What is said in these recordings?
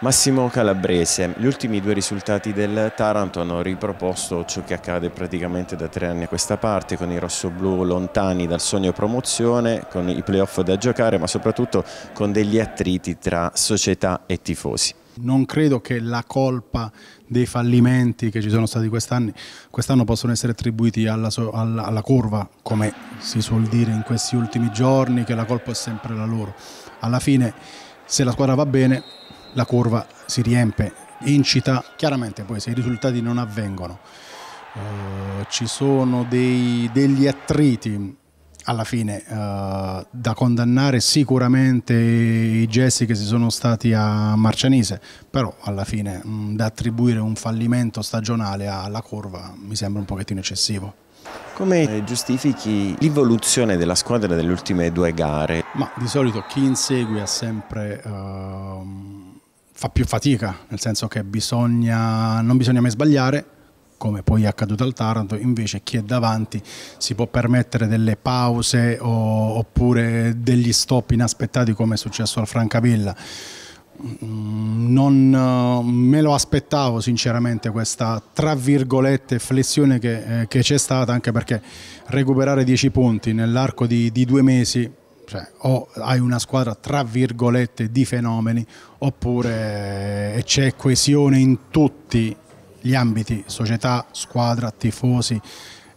Massimo Calabrese, gli ultimi due risultati del Taranto hanno riproposto ciò che accade praticamente da tre anni a questa parte con i rossoblù lontani dal sogno promozione, con i playoff da giocare ma soprattutto con degli attriti tra società e tifosi. Non credo che la colpa dei fallimenti che ci sono stati quest'anno quest'anno possono essere attribuiti alla, alla, alla curva, come si suol dire in questi ultimi giorni, che la colpa è sempre la loro. Alla fine se la squadra va bene la curva si riempie, incita, chiaramente poi se i risultati non avvengono, eh, ci sono dei, degli attriti alla fine eh, da condannare sicuramente i gesti che si sono stati a Marcianise, però alla fine mh, da attribuire un fallimento stagionale alla curva mi sembra un pochettino eccessivo. Come giustifichi l'evoluzione della squadra delle ultime due gare? Ma di solito chi insegue ha sempre uh, fa più fatica, nel senso che bisogna, non bisogna mai sbagliare, come poi è accaduto al Taranto, invece chi è davanti si può permettere delle pause o, oppure degli stop inaspettati come è successo al Francavilla. Mm, non eh, me lo aspettavo sinceramente questa tra virgolette flessione che, eh, c'è stata anche perché recuperare 10 punti nell'arco di, di due mesi cioè, o hai una squadra tra virgolette di fenomeni oppure eh, c'è coesione in tutti gli ambiti, società, squadra, tifosi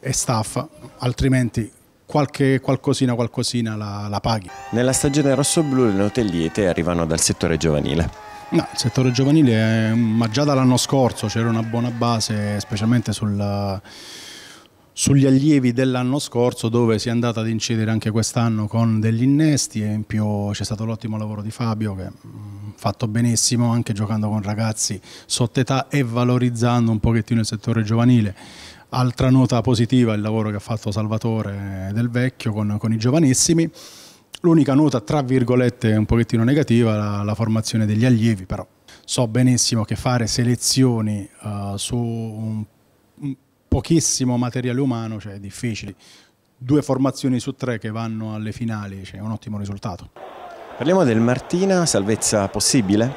e staff, altrimenti qualche qualcosina qualcosina la, la paghi. Nella stagione rossoblu le note liete arrivano dal settore giovanile. No, il settore giovanile, ma già dall'anno scorso c'era una buona base, specialmente sul sugli allievi dell'anno scorso dove si è andata ad incidere anche quest'anno con degli innesti e in più c'è stato l'ottimo lavoro di Fabio che ha mm, fatto benissimo anche giocando con ragazzi sotto età e valorizzando un pochettino il settore giovanile. Altra nota positiva è il lavoro che ha fatto Salvatore Del Vecchio con, con i giovanissimi. L'unica nota, tra virgolette, un pochettino negativa, la, la formazione degli allievi, però so benissimo che fare selezioni uh, su un pochissimo materiale umano, cioè difficili. Due formazioni su tre che vanno alle finali, cioè un ottimo risultato. Parliamo del Martina, salvezza possibile?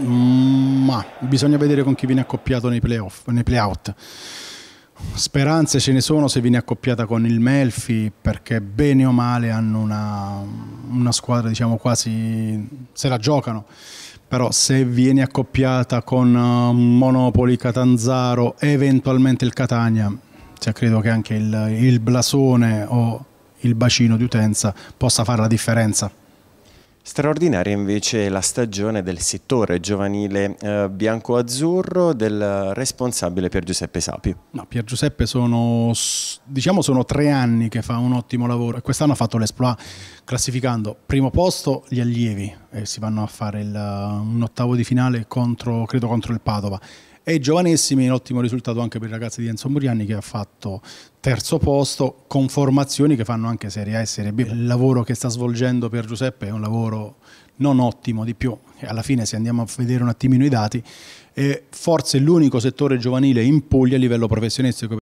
Mm, ma bisogna vedere con chi viene accoppiato nei playoff, nei playout. Speranze ce ne sono se viene accoppiata con il Melfi perché bene o male hanno una, una squadra diciamo quasi se la giocano però se viene accoppiata con eh, Monopoli, Catanzaro e eventualmente il Catania, cioè credo che anche il, il blasone o il bacino di utenza possa fare la differenza. Straordinaria invece la stagione del settore giovanile eh, bianco-azzurro del responsabile Pier Giuseppe Sapi. No, Pier Giuseppe sono, diciamo sono tre anni che fa un ottimo lavoro e quest'anno ha fatto l'esploit classificando primo posto gli allievi e si vanno a fare il, un ottavo di finale contro, credo contro il Padova e giovanissimi, un ottimo risultato anche per i ragazzi di Enzo Muriani che ha fatto terzo posto con formazioni che fanno anche Serie A e Serie B. Il lavoro che sta svolgendo per Giuseppe è un lavoro non ottimo di più, alla fine se andiamo a vedere un attimino i dati, è forse l'unico settore giovanile in Puglia a livello professionistico.